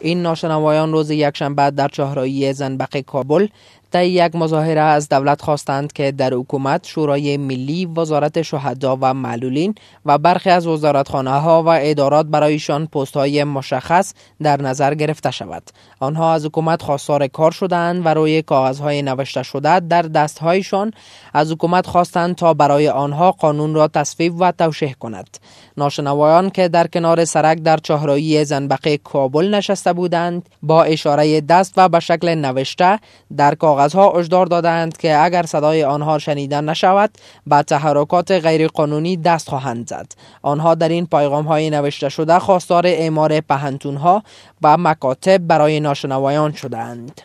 این ناشنوایان روز یکشنبه در چهاررایی زنبق کابل طی یک مظاهره از دولت خواستند که در حکومت شورای ملی وزارت شهدا و معلولین و برخی از وزارتخانه ها و ادارات برایشان پست های مشخص در نظر گرفته شود آنها از حکومت خواستار کار شدند و روی کاغذهای نوشته شده در دستهایشان از حکومت خواستند تا برای آنها قانون را تصویب و توشیح کند ناشنوایان که در کنار سرک در چهرایی زنبقه کابل نشسته بودند با اشاره دست و به شکل نوشته در کاغذ کاغذها هشدار دادند که اگر صدای آنها شنیدن نشود به تحرکات غیرقانونی دست خواهند زد آنها در این پیغام های نوشته شده خواستار اعمار پهنتون ها و مکاتب برای ناشنوایان شدند